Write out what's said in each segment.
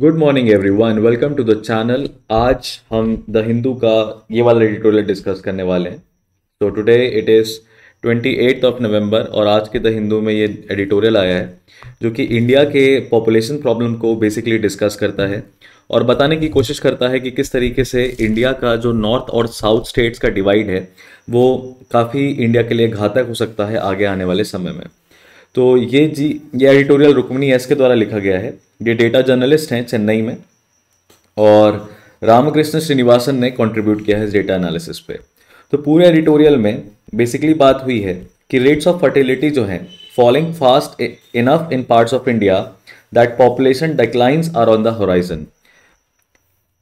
Good morning every one welcome to the channel आज हम the Hindu का ये वाला एडिटोरियल डिस्कस करने वाले हैं so today it is twenty eight of November और आज के द हिंदू में ये एडिटोरियल आया है जो कि इंडिया के पॉपुलेशन प्रॉब्लम को बेसिकली डिस्कस करता है और बताने की कोशिश करता है कि किस तरीके से इंडिया का जो नॉर्थ और साउथ स्टेट्स का डिवाइड है वो काफ़ी इंडिया के लिए घातक हो सकता है आगे आने वाले समय में तो ये जी ये एडिटोरियल रुक्मिणी एस के द्वारा लिखा गया है ये डेटा जर्नलिस्ट हैं चेन्नई में और रामकृष्ण श्रीनिवासन ने कंट्रीब्यूट किया है इस डेटा एनालिसिस पे तो पूरे एडिटोरियल में बेसिकली बात हुई है कि रेट्स ऑफ फर्टिलिटी जो है falling fast enough in parts of India that population declines are on the horizon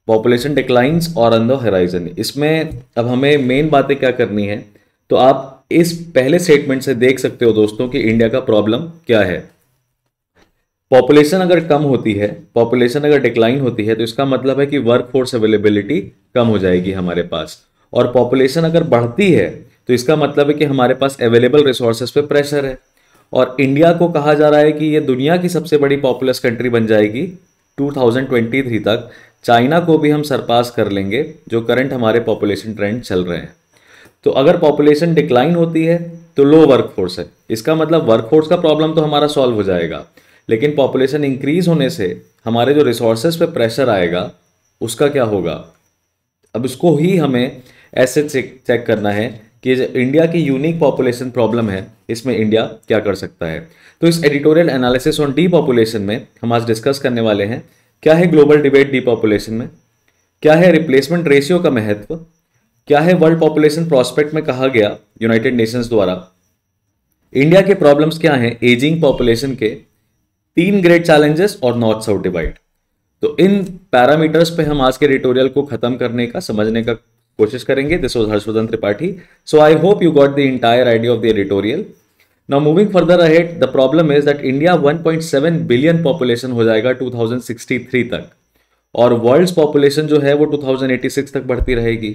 population declines और ऑन द होराइजन इसमें अब हमें मेन बातें क्या करनी है तो आप इस पहले स्टेटमेंट से देख सकते हो दोस्तों कि इंडिया का प्रॉब्लम क्या है पॉपुलेशन अगर कम होती है पॉपुलेशन अगर डिक्लाइन होती है तो इसका मतलब है कि वर्क फोर्स अवेलेबिलिटी कम हो जाएगी हमारे पास और पॉपुलेशन अगर बढ़ती है तो इसका मतलब है कि हमारे पास अवेलेबल रिसोर्सेज पे प्रेशर है और इंडिया को कहा जा रहा है कि ये दुनिया की सबसे बड़ी पॉपुलस कंट्री बन जाएगी 2023 तक चाइना को भी हम सरपास कर लेंगे जो करंट हमारे पॉपुलेशन ट्रेंड चल रहे हैं तो अगर पॉपुलेशन डिक्लाइन होती है तो लो वर्कफोर्स है इसका मतलब वर्कफोर्स का प्रॉब्लम तो हमारा सॉल्व हो जाएगा लेकिन पॉपुलेशन इंक्रीज होने से हमारे जो रिसोर्सेज पे प्रेशर आएगा उसका क्या होगा अब इसको ही हमें ऐसे चेक करना है कि इंडिया की यूनिक पॉपुलेशन प्रॉब्लम है इसमें इंडिया क्या कर सकता है तो इस editorial analysis on the population में हम आज डिस्कस करने वाले हैं क्या है ग्लोबल डिबेट डी पॉपुलेशन में क्या है रिप्लेसमेंट रेशियो का महत्व क्या है वर्ल्ड पॉपुलेशन प्रॉस्पेक्ट में कहा गया यूनाइटेड नेशंस द्वारा इंडिया के प्रॉब्लम्स क्या हैं एजिंग पॉपुलेशन के तीन ग्रेट चैलेंजेस और नॉर्थ साउथ डिवाइड तो इन पैरामीटर्स पे हम आज के एडिटोरियल को खत्म करने का समझने का कोशिश करेंगे this was Harshvardhan Tripathi so I hope you got the entire idea of the editorial now moving further ahead the problem is that India 1.7 billion population हो जाएगा 2063 तक और वर्ल्ड्स पॉपुलेशन जो है वो 2086 तक बढ़ती रहेगी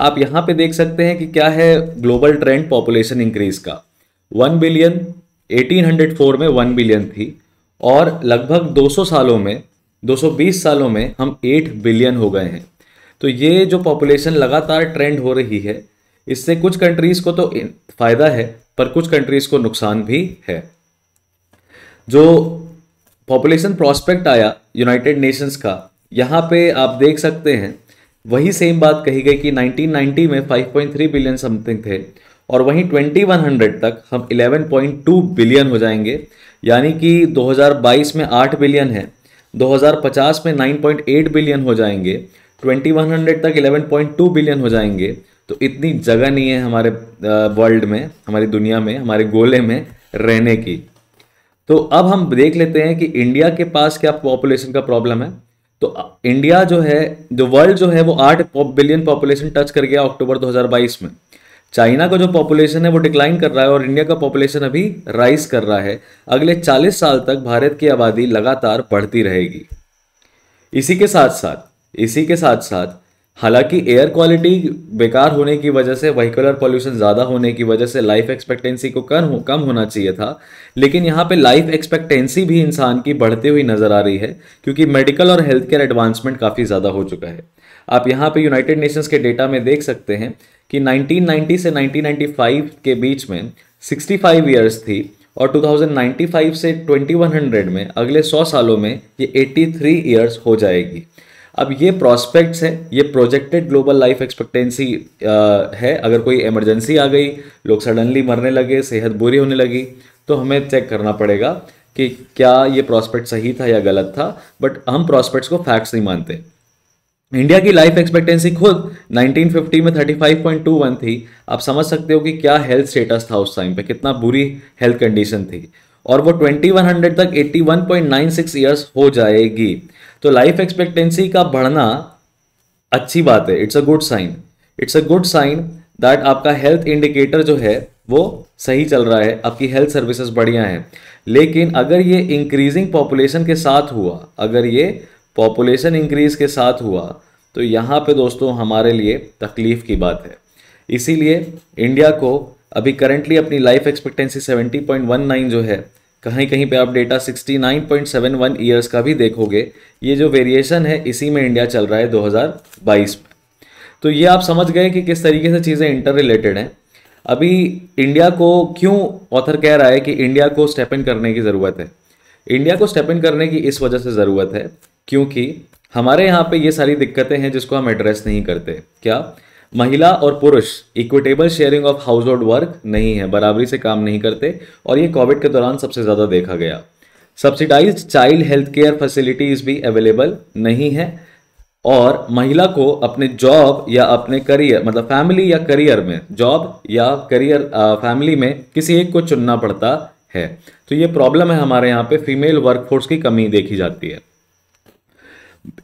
आप यहाँ पे देख सकते हैं कि क्या है ग्लोबल ट्रेंड पॉपुलेशन इंक्रीज का वन बिलियन 1804 में वन बिलियन थी और लगभग 200 सालों में 220 सालों में हम 8 बिलियन हो गए हैं तो ये जो पॉपुलेशन लगातार ट्रेंड हो रही है इससे कुछ कंट्रीज़ को तो फ़ायदा है पर कुछ कंट्रीज़ को नुकसान भी है जो पॉपुलेशन प्रॉस्पेक्ट आया यूनाइटेड नेशंस का यहाँ पे आप देख सकते हैं वही सेम बात कही गई कि 1990 में 5.3 बिलियन समथिंग थे और वहीं 2100 तक हम 11.2 बिलियन हो जाएंगे यानी कि 2022 में 8 बिलियन है 2050 में 9.8 बिलियन हो जाएंगे 2100 तक 11.2 बिलियन हो जाएंगे तो इतनी जगह नहीं है हमारे वर्ल्ड में हमारी दुनिया में हमारे गोले में रहने की तो अब हम देख लेते हैं कि इंडिया के पास क्या पॉपुलेशन का प्रॉब्लम है तो इंडिया जो है जो वर्ल्ड जो है वो आठ बिलियन पॉपुलेशन टच कर गया अक्टूबर 2022 में चाइना का जो पॉपुलेशन है वो डिक्लाइन कर रहा है और इंडिया का पॉपुलेशन अभी राइज कर रहा है अगले 40 साल तक भारत की आबादी लगातार बढ़ती रहेगी इसी के साथ साथ इसी के साथ साथ हालांकि एयर क्वालिटी बेकार होने की वजह से वहीकुलर पॉल्यूशन ज़्यादा होने की वजह से लाइफ एक्सपेक्टेंसी को कम हो, कम होना चाहिए था लेकिन यहाँ पे लाइफ एक्सपेक्टेंसी भी इंसान की बढ़ती हुई नज़र आ रही है क्योंकि मेडिकल और हेल्थ केयर एडवांसमेंट काफ़ी ज़्यादा हो चुका है आप यहाँ पे यूनाइटेड नेशंस के डेटा में देख सकते हैं कि 1990 से 1995 के बीच में 65 ईयर्स थी और 2095 से 2100 में अगले 100 सालों में ये 83 ईयर्स हो जाएगी अब ये प्रॉस्पेक्ट्स हैं ये प्रोजेक्टेड ग्लोबल लाइफ एक्सपेक्टेंसी है अगर कोई इमरजेंसी आ गई लोग सडनली मरने लगे सेहत बुरी होने लगी तो हमें चेक करना पड़ेगा कि क्या ये प्रॉस्पेक्ट सही था या गलत था बट हम प्रॉस्पेक्ट्स को फैक्ट्स नहीं मानते इंडिया की लाइफ एक्सपेक्टेंसी खुद 1950 में 35.21 थी आप समझ सकते हो कि क्या हेल्थ स्टेटस था उस टाइम पे कितना बुरी हेल्थ कंडीशन थी और वो 2100 तक 81.96 इयर्स हो जाएगी तो लाइफ एक्सपेक्टेंसी का बढ़ना अच्छी बात है it's a good sign it's a good sign that आपका हेल्थ इंडिकेटर जो है वो सही चल रहा है आपकी हेल्थ सर्विसेज बढ़िया हैं लेकिन अगर ये इंक्रीजिंग पॉपुलेशन के साथ हुआ अगर ये पॉपुलेशन इंक्रीज के साथ हुआ तो यहाँ पे दोस्तों हमारे लिए तकलीफ़ की बात है इसीलिए इंडिया को अभी करंटली अपनी लाइफ एक्सपेक्टेंसी सेवेंटी जो है कहीं कहीं पे आप डेटा 69.71 ईयर्स का भी देखोगे ये जो वेरिएशन है इसी में इंडिया चल रहा है 2022 में तो ये आप समझ गए कि किस तरीके से चीज़ें इंटर रिलेटेड हैं अभी इंडिया को क्यों ऑथर कह रहा है कि इंडिया को स्टेप इन करने की ज़रूरत है इंडिया को स्टेप इन करने की इस वजह से ज़रूरत है क्योंकि हमारे यहाँ पे ये सारी दिक्कतें हैं जिसको हम एड्रेस नहीं करते क्या महिला और पुरुष equitable sharing of household work नहीं है बराबरी से काम नहीं करते और ये कोविड के दौरान सबसे ज़्यादा देखा गया subsidise child health care facilities भी अवेलेबल नहीं है और महिला को अपने जॉब या अपने करियर मतलब फैमिली या करियर में जॉब या करियर फैमिली में किसी एक को चुनना पड़ता है तो ये प्रॉब्लम है हमारे यहाँ पे फीमेल वर्कफोर्स की कमी देखी जाती है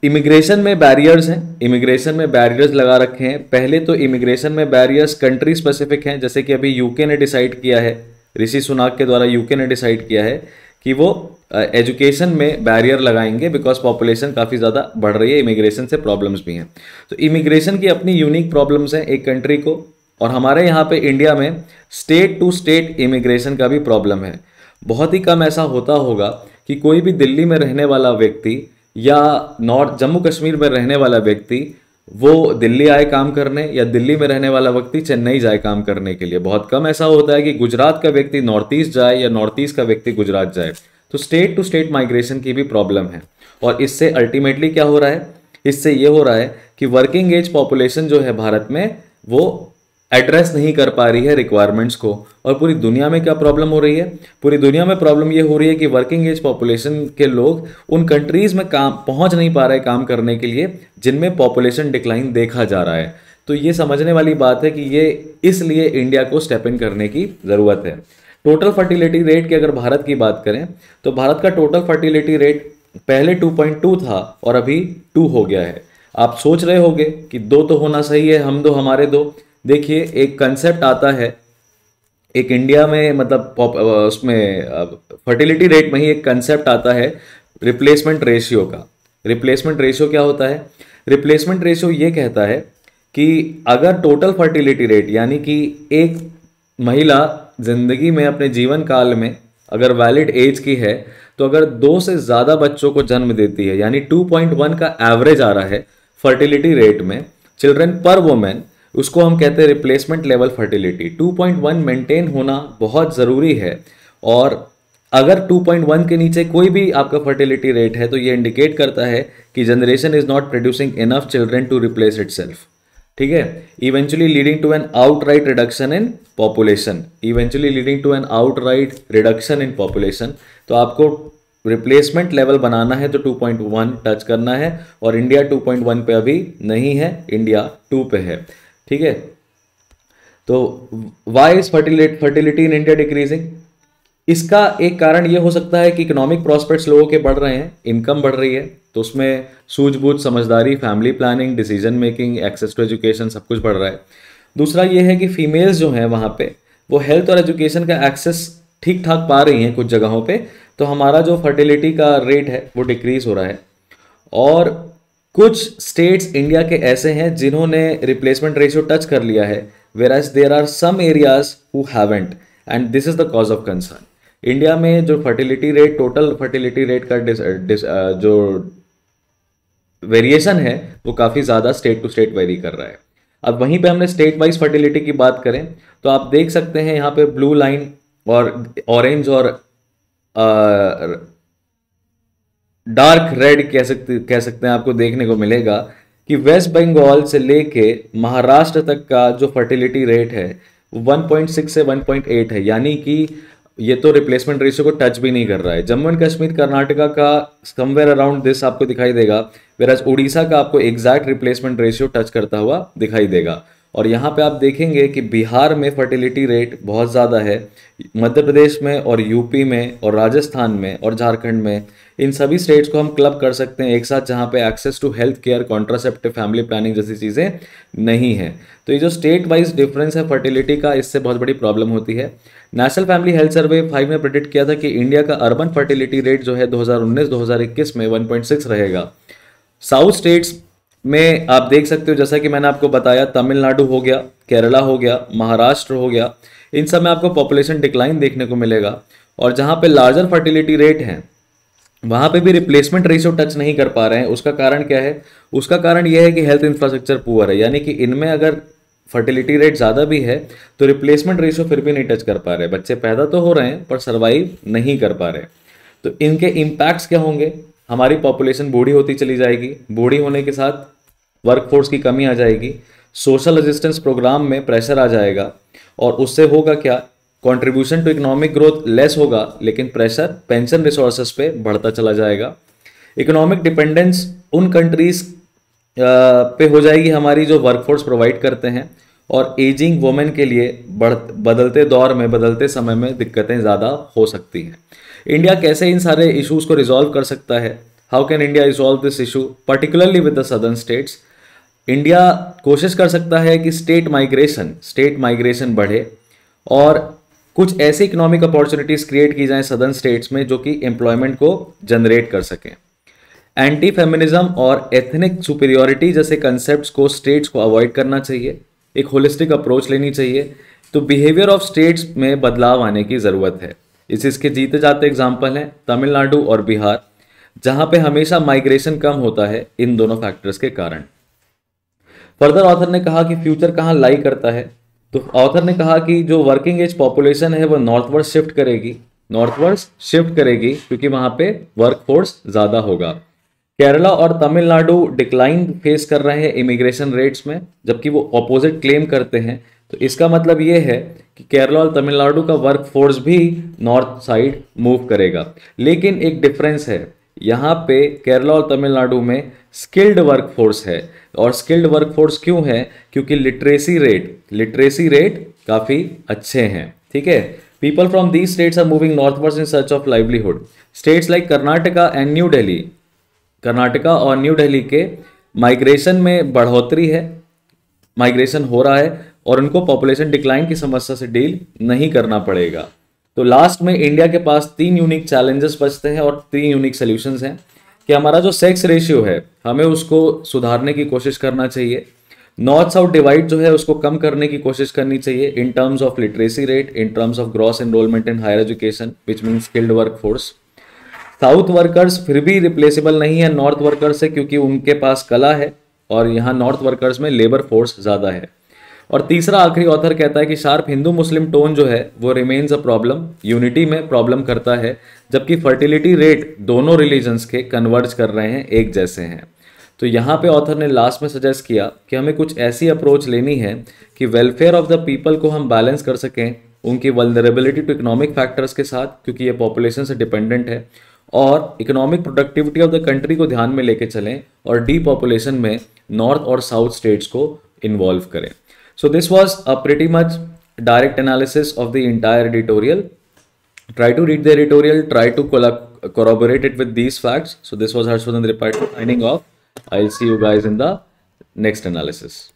इमिग्रेशन में बैरियर्स हैं इमिग्रेशन में बैरियर्स लगा रखे हैं पहले तो इमिग्रेशन में बैरियर्स कंट्री स्पेसिफिक हैं जैसे कि अभी यूके ने डिसाइड किया है ऋषि सुनाक के द्वारा यूके ने डिसाइड किया है कि वो एजुकेशन में बैरियर लगाएंगे बिकॉज पॉपुलेशन काफ़ी ज़्यादा बढ़ रही है इमिग्रेशन से प्रॉब्लम्स भी हैं तो इमिग्रेशन की अपनी यूनिक प्रॉब्लम्स हैं एक कंट्री को और हमारे यहाँ पे इंडिया में स्टेट टू स्टेट इमिग्रेशन का भी प्रॉब्लम है बहुत ही कम ऐसा होता होगा कि कोई भी दिल्ली में रहने वाला व्यक्ति या नॉर्थ जम्मू कश्मीर में रहने वाला व्यक्ति वो दिल्ली आए काम करने या दिल्ली में रहने वाला व्यक्ति चेन्नई जाए काम करने के लिए बहुत कम ऐसा होता है कि गुजरात का व्यक्ति नॉर्थ ईस्ट जाए या नॉर्थ ईस्ट का व्यक्ति गुजरात जाए तो स्टेट टू स्टेट माइग्रेशन की भी प्रॉब्लम है और इससे अल्टीमेटली क्या हो रहा है इससे ये हो रहा है कि वर्किंग एज पॉपुलेशन जो है भारत में वो एड्रेस नहीं कर पा रही है रिक्वायरमेंट्स को और पूरी दुनिया में क्या प्रॉब्लम हो रही है पूरी दुनिया में प्रॉब्लम ये हो रही है कि वर्किंग एज पॉपुलेशन के लोग उन कंट्रीज़ में काम पहुंच नहीं पा रहे काम करने के लिए जिनमें पॉपुलेशन डिक्लाइन देखा जा रहा है तो ये समझने वाली बात है कि ये इसलिए इंडिया को स्टेप इन करने की ज़रूरत है टोटल फर्टिलिटी रेट की अगर भारत की बात करें तो भारत का टोटल फर्टिलिटी रेट पहले 2.2 था और अभी 2 हो गया है आप सोच रहे होगे कि दो तो होना सही है हम दो हमारे दो देखिए एक कंसेप्ट आता है एक इंडिया में मतलब उसमें फर्टिलिटी रेट में ही एक कंसेप्ट आता है रिप्लेसमेंट रेशियो का रिप्लेसमेंट रेशियो क्या होता है रिप्लेसमेंट रेशियो ये कहता है कि अगर टोटल फर्टिलिटी रेट यानी कि एक महिला ज़िंदगी में अपने जीवन काल में अगर वैलिड एज की है तो अगर दो से ज़्यादा बच्चों को जन्म देती है यानी 2.1 का एवरेज आ रहा है फर्टिलिटी रेट में चिल्ड्रन पर वुमेन उसको हम कहते हैं रिप्लेसमेंट लेवल फर्टिलिटी 2.1 मेंटेन होना बहुत ज़रूरी है और अगर 2.1 के नीचे कोई भी आपका फर्टिलिटी रेट है तो ये इंडिकेट करता है कि generation is not producing enough children to replace it ठीक है eventually leading to an outright reduction in population eventually leading to an outright reduction in population तो आपको रिप्लेसमेंट लेवल बनाना है तो 2.1 टच करना है और इंडिया 2.1 पे अभी नहीं है इंडिया 2 पे है ठीक है तो why is fertility fertility in India decreasing इसका एक कारण यह हो सकता है कि इकोनॉमिक प्रॉस्पेक्ट्स लोगों के बढ़ रहे हैं इनकम बढ़ रही है तो उसमें सूझबूझ समझदारी family planning decision making access to education सब कुछ बढ़ रहा है दूसरा ये है कि फीमेल्स जो हैं वहाँ पे वो हेल्थ और एजुकेशन का एक्सेस ठीक ठाक पा रही हैं कुछ जगहों पे तो हमारा जो फर्टिलिटी का रेट है वो डिक्रीज़ हो रहा है और कुछ स्टेट्स इंडिया के ऐसे हैं जिन्होंने रिप्लेसमेंट रेशियो टच कर लिया है whereas there are some areas who haven't and this is the cause of concern India में जो fertility rate total fertility rate का डिस, डिस, uh, जो वेरिएशन है वो काफ़ी ज़्यादा स्टेट टू स्टेट वेरी कर रहा है अब वहीं पे हमने स्टेट वाइज फर्टिलिटी की बात करें तो आप देख सकते हैं यहाँ पे ब्लू लाइन और ऑरेंज और uh, डार्क रेड कह सकते कह सकते हैं आपको देखने को मिलेगा कि वेस्ट बंगाल से लेके महाराष्ट्र तक का जो फर्टिलिटी रेट है 1.6 से 1.8 है यानी कि ये तो रिप्लेसमेंट रेशियो को टच भी नहीं कर रहा है जम्मू एंड कश्मीर कर्नाटका का समवेयर अराउंड दिस आपको दिखाई देगा वेराज उड़ीसा का आपको एग्जैक्ट रिप्लेसमेंट रेशियो टच करता हुआ दिखाई देगा और यहाँ पे आप देखेंगे कि बिहार में फर्टिलिटी रेट बहुत ज़्यादा है मध्य प्रदेश में और यूपी में और राजस्थान में और झारखंड में इन सभी स्टेट्स को हम क्लब कर सकते हैं एक साथ जहाँ पे access to health care contraceptive family planning जैसी चीज़ें नहीं हैं तो ये जो स्टेट वाइज डिफरेंस है फर्टिलिटी का इससे बहुत बड़ी प्रॉब्लम होती है national family health survey five ने प्रडिक्ट किया था कि इंडिया का अर्बन फर्टिलिटी रेट जो है दो हज़ार में वन रहेगा साउथ स्टेट्स में आप देख सकते हो जैसा कि मैंने आपको बताया तमिलनाडु हो गया केरला हो गया महाराष्ट्र हो गया इन सब में आपको पॉपुलेशन डिक्लाइन देखने को मिलेगा और जहाँ पे लार्जर फर्टिलिटी रेट हैं वहाँ पे भी रिप्लेसमेंट रेशियो टच नहीं कर पा रहे हैं उसका कारण क्या है उसका कारण यह है कि हेल्थ इंफ्रास्ट्रक्चर पुअर है यानी कि इनमें अगर फर्टिलिटी रेट ज़्यादा भी है तो रिप्लेसमेंट रेशियो फिर भी नहीं टच कर पा रहे बच्चे पैदा तो हो रहे हैं पर सर्वाइव नहीं कर पा रहे तो इनके इम्पैक्ट्स क्या होंगे हमारी पॉपुलेशन बूढ़ी होती चली जाएगी बूढ़ी होने के साथ वर्कफोर्स की कमी आ जाएगी सोशल रेजिस्टेंस प्रोग्राम में प्रेशर आ जाएगा और उससे होगा क्या contribution to economic growth less होगा लेकिन प्रेशर पेंशन रिसोर्सेस पे बढ़ता चला जाएगा इकोनॉमिक डिपेंडेंस उन कंट्रीज पे हो जाएगी हमारी जो वर्कफोर्स प्रोवाइड करते हैं और एजिंग वोमेन के लिए बढ़ बदलते दौर में बदलते समय में दिक्कतें ज़्यादा हो सकती हैं इंडिया कैसे इन सारे इशूज़ को रिजॉल्व कर सकता है how can India resolve this issue particularly with the southern states India कोशिश कर सकता है कि स्टेट माइग्रेशन स्टेट माइग्रेशन बढ़े और कुछ ऐसी इकोनॉमिक अपॉर्चुनिटीज़ क्रिएट की जाएं सदर्न स्टेट्स में जो कि एम्प्लॉयमेंट को जनरेट कर सकें एंटी फेमिनिज्म और एथनिक सुपीरियोरिटी जैसे कंसेप्ट को स्टेट्स को अवॉइड करना चाहिए एक होलिस्टिक अप्रोच लेनी चाहिए तो बिहेवियर ऑफ स्टेट्स में बदलाव आने की ज़रूरत है इस इसके जीते जाते एग्जाम्पल हैं तमिलनाडु और बिहार जहां पे हमेशा माइग्रेशन कम होता है इन दोनों फैक्टर्स के कारण फर्दर ऑथर ने कहा कि फ्यूचर कहाँ लाई करता है तो ऑथर ने कहा कि जो वर्किंग एज पॉपुलेशन है वह नॉर्थवर्ड शिफ्ट करेगी नॉर्थवर्ड शिफ्ट करेगी क्योंकि वहां पे वर्क ज़्यादा होगा केरला और तमिलनाडु डिक्लाइन फेस कर रहे हैं इमिग्रेशन रेट्स में जबकि वो अपोजिट क्लेम करते हैं तो इसका मतलब ये है कि केरला और तमिलनाडु का वर्क फोर्स भी नॉर्थ साइड मूव करेगा लेकिन एक डिफरेंस है यहाँ पे केरला और तमिलनाडु में स्किल्ड वर्क फोर्स है और स्किल्ड वर्क फोर्स क्यों है क्योंकि लिटरेसी रेट लिटरेसी रेट काफ़ी अच्छे हैं ठीक है from these states are moving north northwards in search of livelihood states like Karnataka and New Delhi Karnataka और न्यू डेली के माइग्रेशन में बढ़ोतरी है माइग्रेशन हो रहा है और उनको पॉपुलेशन डिक्लाइन की समस्या से डील नहीं करना पड़ेगा तो लास्ट में इंडिया के पास तीन यूनिक चैलेंजेस बचते हैं और तीन यूनिक सोल्यूशन हैं कि हमारा जो सेक्स रेशियो है हमें उसको सुधारने की कोशिश करना चाहिए नॉर्थ साउथ डिवाइड जो है उसको कम करने की कोशिश करनी चाहिए in terms of literacy rate in terms of gross enrolment in higher education which mean skilled work force south workers फिर भी रिप्लेसेबल नहीं है नॉर्थ वर्कर्स से क्योंकि उनके पास कला है और यहाँ नॉर्थ वर्कर्स में लेबर फोर्स ज़्यादा है और तीसरा आखिरी ऑथर कहता है कि शार्प हिंदू मुस्लिम टोन जो है वो रिमेन्स अ प्रॉब्लम यूनिटी में प्रॉब्लम करता है जबकि फर्टिलिटी रेट दोनों रिलीजन्स के कन्वर्ज कर रहे हैं एक जैसे हैं तो यहाँ पे ऑथर ने लास्ट में सजेस्ट किया कि हमें कुछ ऐसी अप्रोच लेनी है कि वेलफेयर ऑफ द पीपल को हम बैलेंस कर सकें उनकी वल्नरेबिलिटी टू इकोनॉमिक फैक्टर्स के साथ क्योंकि ये पॉपुलेशन से डिपेंडेंट है और economic productivity of the country को ध्यान में लेके चलें और डी पॉपुलेशन में नॉर्थ और साउथ स्टेट्स को इन्वॉल्व करें So this was a pretty much direct analysis of the entire editorial. Try to read the editorial, try to corroborate it with these facts. So this was Harshvardhan Tripathi signing off. I'll see you guys in the next analysis.